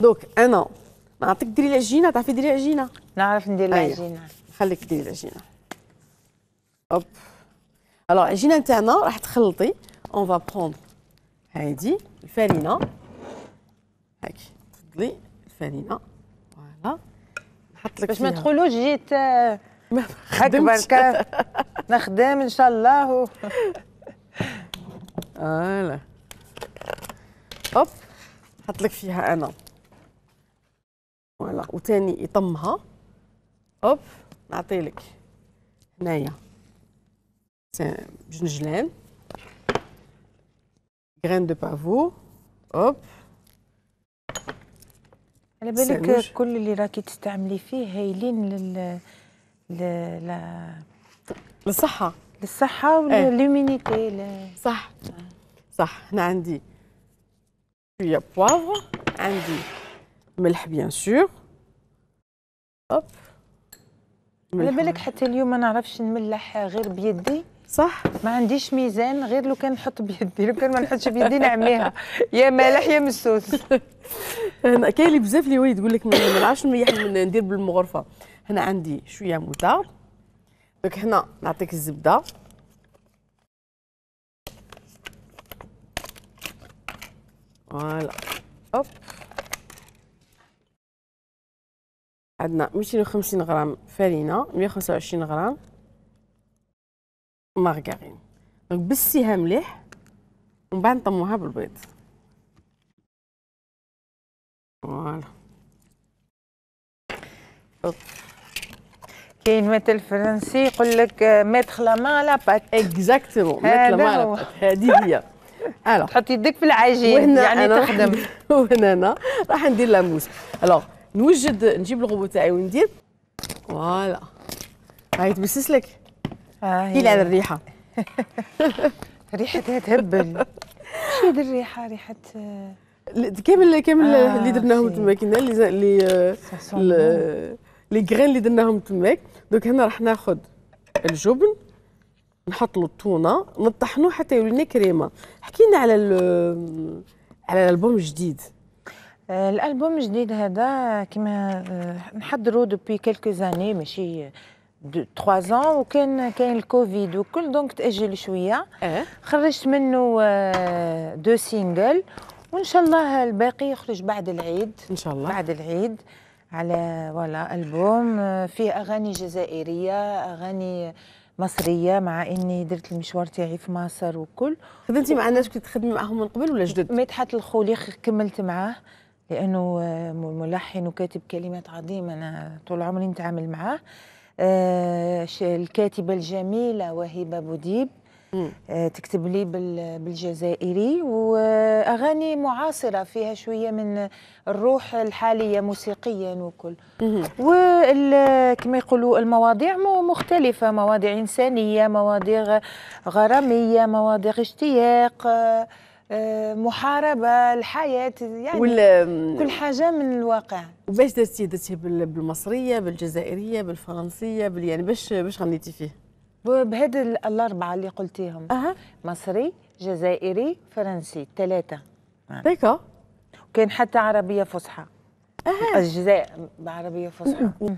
دوك انا نعطيك ديري العجينه تعرفي ديري العجينه نعرف ندير العجينه أيوه، خليك ديري العجينه هوب الوغ العجينه نتاعنا راح تخلطي اون فا بروند هادي الفرينه هاكي تفضلي الفرينه فوالا نحط لك باش ما تقولوش جيت هاك آه، بركة آه، نخدم ان شاء الله فوالا هوب نحط لك فيها انا فوالا وتاني يطمها اوب نعطيلك هنايا جنجلان غرين دو بافو اوب على بالك كل اللي راكي تستعملي فيه هايلين لل لل ل... للصحة للصحة وللومينيتي ايه. ل... صح صح هنا عندي شوية بوافر عندي ملح بيان سور هوب على بالك حتى اليوم ما نعرفش نملح غير بيدي صح ما عنديش ميزان غير لو كان نحط بيدي لو كان ما نحطش بيدي نعميها يا مالح يا مسوس هنا كاين لي بزاف لي يقول لك ما نعرفش نميح ندير بالمغرفه هنا عندي شويه موتار دوك هنا نعطيك الزبده فوالا هوب عندنا 250 غرام فرينه 125 غرام مارغرين دونك بسيها مليح ومن بعد نطموها بالبيض فوالا كاين مثل فرنسي يقول لك آه، ميتخ لا مان لا بات اكزاكتومون ميتخ لا مان لا بات هادي هي الو تحط يدك في العجين يعني تخدم وهنا انا راح ندير لاموس الوغ نوجد نجيب الغبو تاعي وندير فوالا هاي تبسس لك آه هي على الريحه ريحتها تهبل شو هذه الريحه ريحه كامل كامل آه اللي درناهم تماك اللي اللي آه، لي كغين اللي درناهم تماك دوك هنا راح ناخذ الجبن نحط له التونه نطحنوه حتى يولي كريمه حكينا على على البوم الجديد الالبوم الجديد هذا كما نحضروا دوبي كيلكو زاني ماشي 3 زون وكان كاين الكوفيد وكل دونك تاجل شويه أه؟ خرجت منه آه، دو سينجل وان شاء الله الباقي يخرج بعد العيد ان شاء الله بعد العيد على ولا البوم آه، فيه اغاني جزائريه اغاني مصريه مع اني درت المشوار تاعي في مصر وكل خدمتي مع ناس كنت تخدمي معاهم من قبل ولا جدد؟ مدحت الخولي كملت معاه لأنه آه، ملحن وكاتب كلمات عظيمة أنا طول عمري نتعامل معاه آه، الكاتبة الجميلة وهبة بوديب آه، تكتب لي بالجزائري واغاني معاصره فيها شويه من الروح الحاليه موسيقيا وكل وكما يقولوا المواضيع مختلفه مواضيع انسانيه مواضيع غراميه مواضيع اشتياق آه آه، محاربه الحياه يعني وال... كل حاجه من الواقع وباش درتي درتي بالمصريه بالجزائريه بالفرنسيه بال... يعني باش باش غنيتي فيه بهاد الاربعه اللي قلتيهم أه. مصري جزائري فرنسي ثلاثه ديكا وكان حتى عربيه فصحى أه. الجزائر بعربيه فصحى